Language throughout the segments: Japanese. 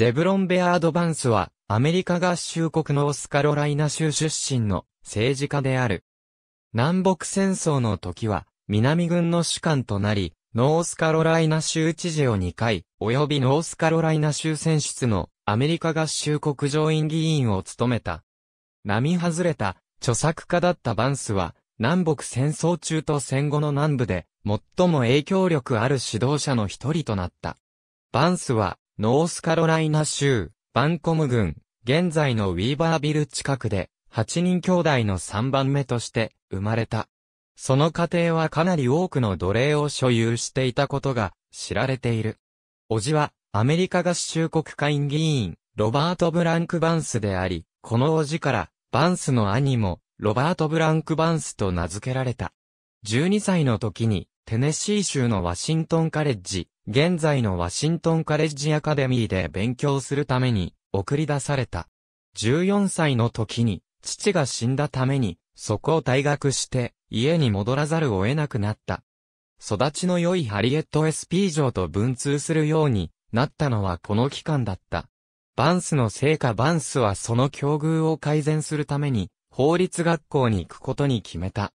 ゼブロン・ベアード・バンスは、アメリカ合衆国ノースカロライナ州出身の政治家である。南北戦争の時は、南軍の主官となり、ノースカロライナ州知事を2回、及びノースカロライナ州選出のアメリカ合衆国上院議員を務めた。並外れた著作家だったバンスは、南北戦争中と戦後の南部で、最も影響力ある指導者の一人となった。バンスは、ノースカロライナ州、バンコム郡、現在のウィーバービル近くで、8人兄弟の3番目として生まれた。その家庭はかなり多くの奴隷を所有していたことが知られている。叔父はアメリカ合衆国会議員、ロバート・ブランク・バンスであり、この叔父からバンスの兄もロバート・ブランク・バンスと名付けられた。12歳の時にテネシー州のワシントンカレッジ、現在のワシントンカレッジアカデミーで勉強するために送り出された。14歳の時に父が死んだためにそこを退学して家に戻らざるを得なくなった。育ちの良いハリエット SP 城と文通するようになったのはこの期間だった。バンスの成果バンスはその境遇を改善するために法律学校に行くことに決めた。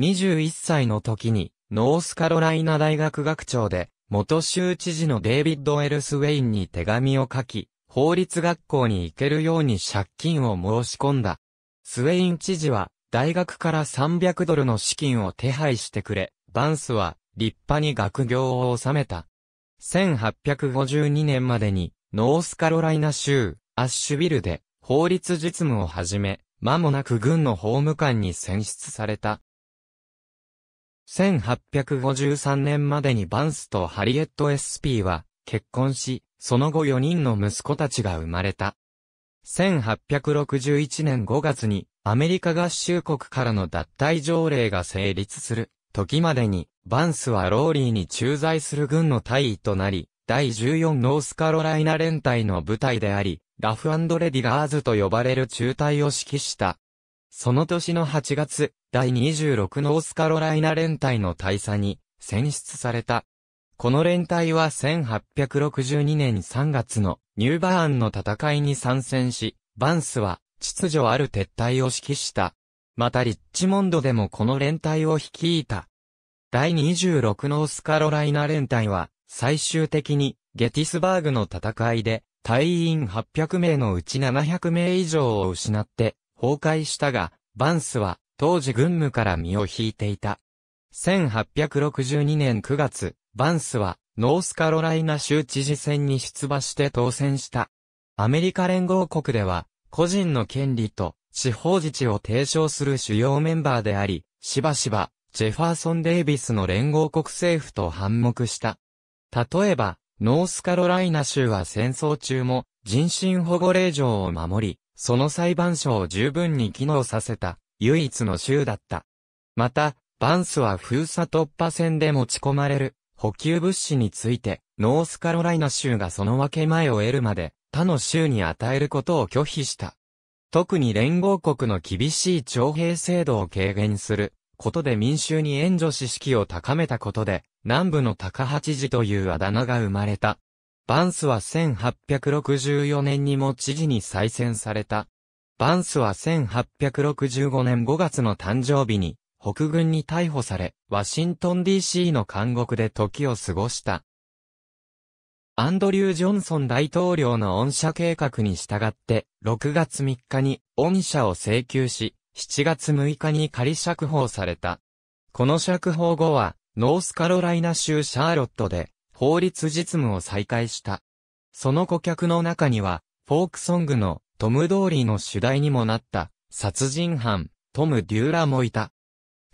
21歳の時にノースカロライナ大学学長で元州知事のデイビッド・エルスウェインに手紙を書き、法律学校に行けるように借金を申し込んだ。スウェイン知事は、大学から300ドルの資金を手配してくれ、バンスは、立派に学業を収めた。1852年までに、ノースカロライナ州、アッシュビルで、法律実務を始め、間もなく軍の法務官に選出された。1853年までにバンスとハリエットエスピーは結婚し、その後4人の息子たちが生まれた。1861年5月にアメリカ合衆国からの脱退条例が成立する時までに、バンスはローリーに駐在する軍の大尉となり、第14ノースカロライナ連隊の部隊であり、ラフレディガーズと呼ばれる中隊を指揮した。その年の8月、第26ノースカロライナ連隊の大佐に選出された。この連隊は1862年3月のニューバーンの戦いに参戦し、バンスは秩序ある撤退を指揮した。またリッチモンドでもこの連隊を率いた。第26ノースカロライナ連隊は最終的にゲティスバーグの戦いで隊員800名のうち700名以上を失って崩壊したが、バンスは当時軍務から身を引いていた。1862年9月、バンスはノースカロライナ州知事選に出馬して当選した。アメリカ連合国では、個人の権利と地方自治を提唱する主要メンバーであり、しばしば、ジェファーソン・デイビスの連合国政府と反目した。例えば、ノースカロライナ州は戦争中も人身保護令状を守り、その裁判所を十分に機能させた、唯一の州だった。また、バンスは封鎖突破戦で持ち込まれる補給物資について、ノースカロライナ州がその分け前を得るまで、他の州に与えることを拒否した。特に連合国の厳しい徴兵制度を軽減することで民衆に援助士式を高めたことで、南部の高八寺というあだ名が生まれた。バンスは1864年にも知事に再選された。バンスは1865年5月の誕生日に、北軍に逮捕され、ワシントン DC の監獄で時を過ごした。アンドリュー・ジョンソン大統領の恩赦計画に従って、6月3日に恩赦を請求し、7月6日に仮釈放された。この釈放後は、ノースカロライナ州シャーロットで、法律実務を再開した。その顧客の中には、フォークソングのトム・ドーリーの主題にもなった殺人犯、トム・デューラもいた。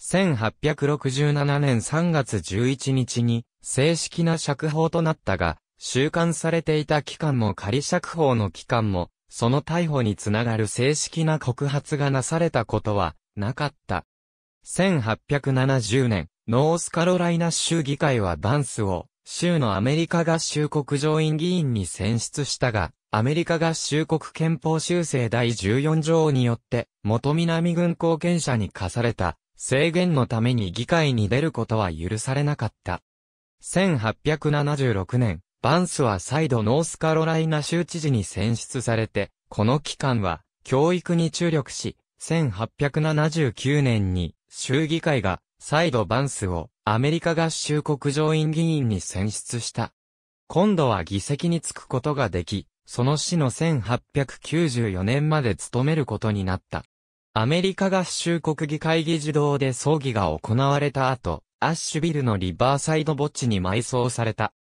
1867年3月11日に正式な釈放となったが、収監されていた期間も仮釈放の期間も、その逮捕につながる正式な告発がなされたことはなかった。1870年、ノースカロライナ州議会はバンスを州のアメリカ合衆国上院議員に選出したが、アメリカ合衆国憲法修正第14条によって、元南軍貢献者に課された制限のために議会に出ることは許されなかった。1876年、バンスは再度ノースカロライナ州知事に選出されて、この期間は教育に注力し、1879年に州議会が再度バンスをアメリカ合衆国上院議員に選出した。今度は議席に着くことができ、その死の1894年まで務めることになった。アメリカ合衆国議会議事堂で葬儀が行われた後、アッシュビルのリバーサイド墓地に埋葬された。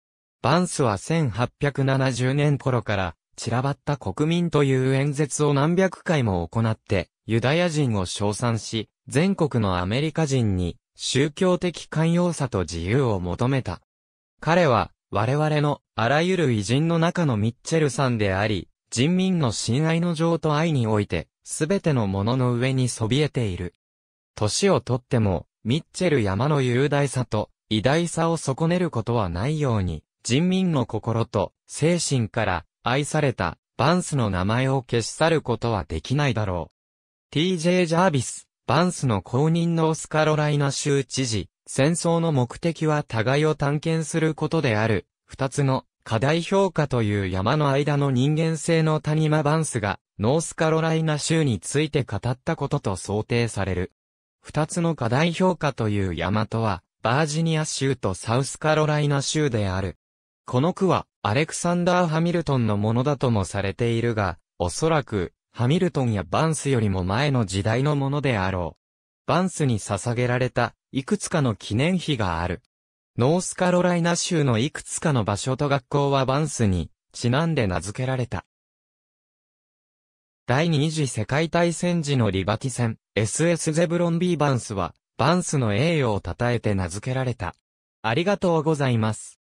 バンスは1870年頃から散らばった国民という演説を何百回も行って、ユダヤ人を称賛し、全国のアメリカ人に宗教的寛容さと自由を求めた。彼は、我々のあらゆる偉人の中のミッチェルさんであり、人民の親愛の情と愛において、すべてのものの上にそびえている。年をとっても、ミッチェル山の雄大さと偉大さを損ねることはないように、人民の心と精神から愛されたバンスの名前を消し去ることはできないだろう。TJ ジャービスバンスの公認ノースカロライナ州知事、戦争の目的は互いを探検することである、二つの課題評価という山の間の人間性の谷間バンスが、ノースカロライナ州について語ったことと想定される。二つの課題評価という山とは、バージニア州とサウスカロライナ州である。この区は、アレクサンダー・ハミルトンのものだともされているが、おそらく、ハミルトンやバンスよりも前の時代のものであろう。バンスに捧げられた、いくつかの記念碑がある。ノースカロライナ州のいくつかの場所と学校はバンスに、ちなんで名付けられた。第二次世界大戦時のリバティ戦、SS ゼブロン B バンスは、バンスの栄誉を称えて名付けられた。ありがとうございます。